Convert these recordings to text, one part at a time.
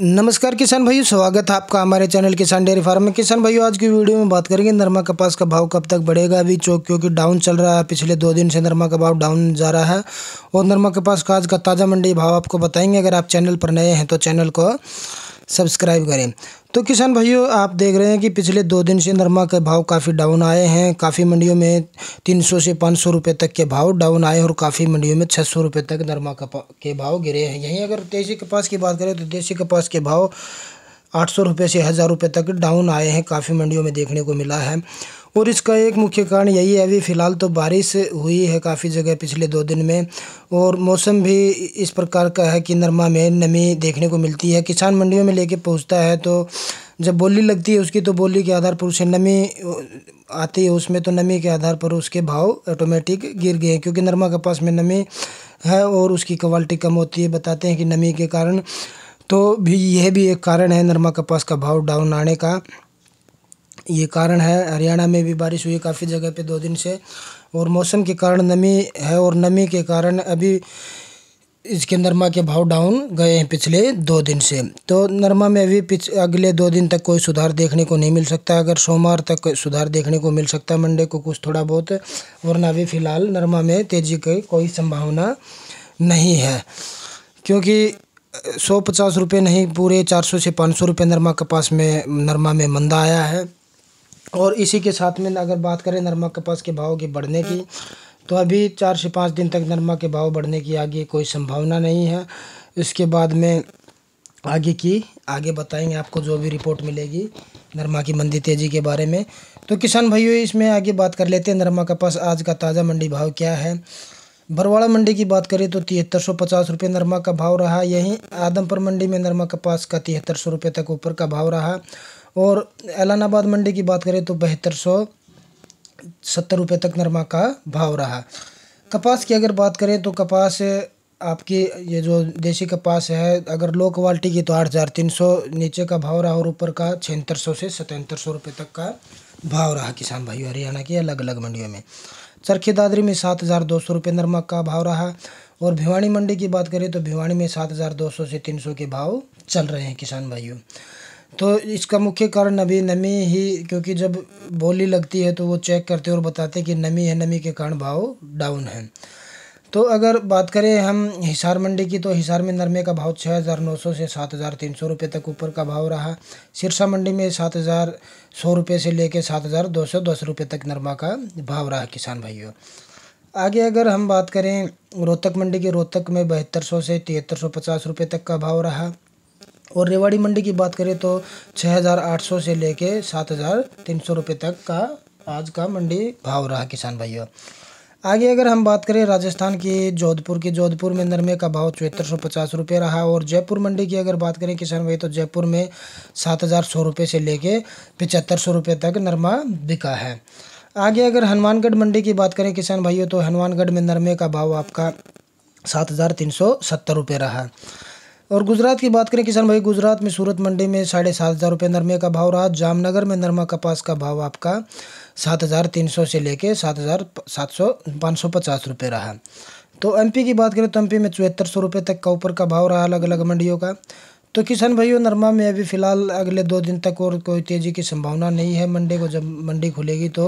नमस्कार किसान भाइयों स्वागत है आपका हमारे चैनल किसान डेयरी फार्म में किसान भाइयों आज की वीडियो में बात करेंगे नरमा कपास का भाव कब तक बढ़ेगा अभी चौक क्योंकि डाउन चल रहा है पिछले दो दिन से नरमा का भाव डाउन जा रहा है और नरमा कपास का आज का ताज़ा मंडी भाव आपको बताएंगे अगर आप चैनल पर नए हैं तो चैनल को सब्सक्राइब करें तो किसान भाइयों आप देख रहे हैं कि पिछले दो दिन से नरमा के भाव काफ़ी डाउन आए हैं काफ़ी मंडियों में 300 से 500 रुपए तक के भाव डाउन आए और काफ़ी मंडियों में 600 रुपए तक नरमा के भाव गिरे हैं यहीं अगर देसी कपास की बात करें तो देसी कपास के भाव आठ सौ रुपये से हज़ार रुपये तक डाउन आए हैं काफ़ी मंडियों में देखने को मिला है और इसका एक मुख्य कारण यही है अभी फ़िलहाल तो बारिश हुई है काफ़ी जगह पिछले दो दिन में और मौसम भी इस प्रकार का है कि नरमा में नमी देखने को मिलती है किसान मंडियों में लेके पहुंचता है तो जब बोली लगती है उसकी तो बोली के आधार पर उसे नमी आती है उसमें तो नमी के आधार पर उसके भाव ऑटोमेटिक गिर गए हैं क्योंकि नरमा के पास में नमी है और उसकी क्वालिटी कम होती है बताते हैं कि नमी के कारण तो भी यह भी एक कारण है नरमा कपास का भाव डाउन आने का ये कारण है हरियाणा में भी बारिश हुई काफ़ी जगह पे दो दिन से और मौसम के कारण नमी है और नमी के कारण अभी इसके नरमा के भाव डाउन गए हैं पिछले दो दिन से तो नरमा में अभी पिछ अगले दो दिन तक कोई सुधार देखने को नहीं मिल सकता अगर सोमवार तक सुधार देखने को मिल सकता मंडे को कुछ थोड़ा बहुत वरना अभी फ़िलहाल नरमा में तेज़ी की कोई संभावना नहीं है क्योंकि सौ पचास रुपये नहीं पूरे चार सौ से पाँच सौ रुपये नरमा कपास में नरमा में मंदा आया है और इसी के साथ में अगर बात करें नरमा कपास के भाव के बढ़ने की तो अभी चार से पाँच दिन तक नरमा के भाव बढ़ने की आगे कोई संभावना नहीं है इसके बाद में आगे की आगे बताएंगे आपको जो भी रिपोर्ट मिलेगी नरमा की मंदी तेज़ी के बारे में तो किसान भाइयों इसमें आगे बात कर लेते हैं नरमा कपास आज का ताज़ा मंडी भाव क्या है बरवाड़ा मंडी की बात करें तो तिहत्तर सौ पचास रुपये नरमा का भाव रहा यहीं आदमपुर मंडी में नरमा कपास का तिहत्तर सौ रुपये तक ऊपर का भाव रहा और एलानाबाद मंडी की बात करें तो बहत्तर सौ सत्तर रुपये तक नरमा का भाव रहा कपास की अगर बात करें तो कपास आपकी ये जो देसी कपास है अगर लो क्वालिटी की तो आठ हज़ार तीन सौ नीचे का भाव रहा और ऊपर का छिहत्तर सौ से सतहत्तर सौ रुपये तक का भाव रहा किसान भाइयों हरियाणा की अलग अलग मंडियों में चरखी दादरी में सात हज़ार दो सौ रुपये नरमक का भाव रहा और भिवानी मंडी की बात करें तो भिवानी में सात हज़ार दो सौ से तीन सौ के भाव चल रहे हैं किसान भाइयों तो इसका मुख्य कारण अभी नमी ही क्योंकि जब बोली लगती है तो वो चेक करते और बताते हैं कि नमी है नमी के कारण भाव डाउन है तो अगर बात करें हम हिसार मंडी की तो हिसार में नरमे का भाव छः हज़ार नौ सौ से सात हज़ार तीन सौ रुपये तक ऊपर का भाव रहा सिरसा मंडी में सात हज़ार सौ रुपये से लेकर सात हज़ार दो सौ दस रुपये तक नरमा का भाव रहा किसान भाइयों आगे अगर हम बात करें रोहतक मंडी की रोहतक में बहत्तर सौ से तिहत्तर सौ पचास रुपये तक का भाव रहा और रेवाड़ी मंडी की बात करें तो छः हज़ार आठ सौ से लेके सात हज़ार तीन सौ रुपये तक का आज का मंडी भाव रहा किसान भाइयों आगे अगर हम बात करें राजस्थान के जोधपुर की जोधपुर में नरमे का भाव चौहत्तर सौ पचास रुपये रहा और जयपुर मंडी की अगर बात करें किसान भाई तो जयपुर में सात हज़ार सौ रुपये से लेके पचहत्तर सौ रुपये तक नरमा बिका है आगे अगर हनुमानगढ़ मंडी की बात करें किसान भाइयों तो हनुमानगढ़ में नरमे का भाव आपका सात हज़ार तीन सौ सत्तर रुपये रहा और गुजरात की बात करें किसान भाई गुजरात में सूरत मंडी में साढ़े सात हज़ार रुपये नरमे का भाव रहा जामनगर में नरमा कपास का भाव आपका सात हज़ार तीन सौ से लेके सात हज़ार सात सौ पाँच सौ पचास रुपये रहा तो एमपी की बात करें तो एमपी में चौहत्तर सौ रुपये तक का ऊपर का भाव रहा अलग अलग मंडियों का तो किसान भाइयों नरमा में अभी फ़िलहाल अगले दो दिन तक और कोई तेज़ी की संभावना नहीं है मंडे को जब मंडी खुलेगी तो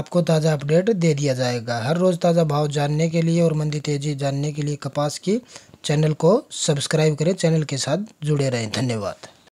आपको ताज़ा अपडेट दे दिया जाएगा हर रोज़ ताज़ा भाव जानने के लिए और मंदी तेज़ी जानने के लिए कपास की चैनल को सब्सक्राइब करें चैनल के साथ जुड़े रहें धन्यवाद